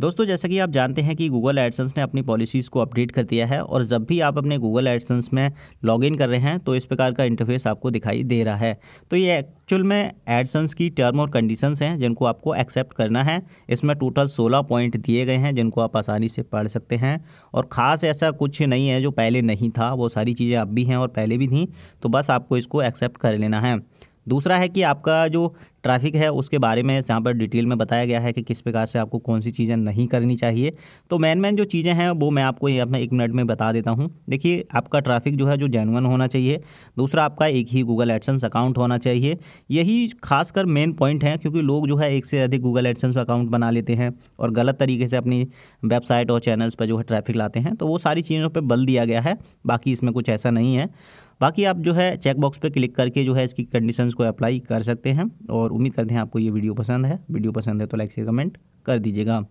दोस्तों जैसा कि आप जानते हैं कि गूगल एडसन्स ने अपनी पॉलिसीज़ को अपडेट कर दिया है और जब भी आप अपने गूगल एडसन्स में लॉगिन कर रहे हैं तो इस प्रकार का इंटरफेस आपको दिखाई दे रहा है तो ये एक्चुअल में एडसन्स की टर्म और कंडीशंस हैं जिनको आपको एक्सेप्ट करना है इसमें टोटल 16 पॉइंट दिए गए हैं जिनको आप आसानी से पढ़ सकते हैं और ख़ास ऐसा कुछ नहीं है जो पहले नहीं था वो सारी चीज़ें अब भी हैं और पहले भी थी तो बस आपको इसको एक्सेप्ट कर लेना है दूसरा है कि आपका जो ट्रैफिक है उसके बारे में यहाँ पर डिटेल में बताया गया है कि किस प्रकार से आपको कौन सी चीज़ें नहीं करनी चाहिए तो मेन मेन जो चीज़ें हैं वो मैं आपको यहाँ एक मिनट में बता देता हूँ देखिए आपका ट्रैफिक जो है जो जेनुअन होना चाहिए दूसरा आपका एक ही गूगल एडसेंस अकाउंट होना चाहिए यही खासकर मेन पॉइंट है क्योंकि लोग जो है एक से अधिक गूगल एडसेंस अकाउंट बना लेते हैं और गलत तरीके से अपनी वेबसाइट और चैनल्स पर जो है ट्रैफिक लाते हैं तो वो सारी चीज़ों पर बल दिया गया है बाकी इसमें कुछ ऐसा नहीं है बाकी आप जो है चेकबॉक्स पर क्लिक करके जो है इसकी कंडीशंस को अप्लाई कर सकते हैं और उम्मीद करते हैं आपको ये वीडियो पसंद है वीडियो पसंद है तो लाइक से कमेंट कर दीजिएगा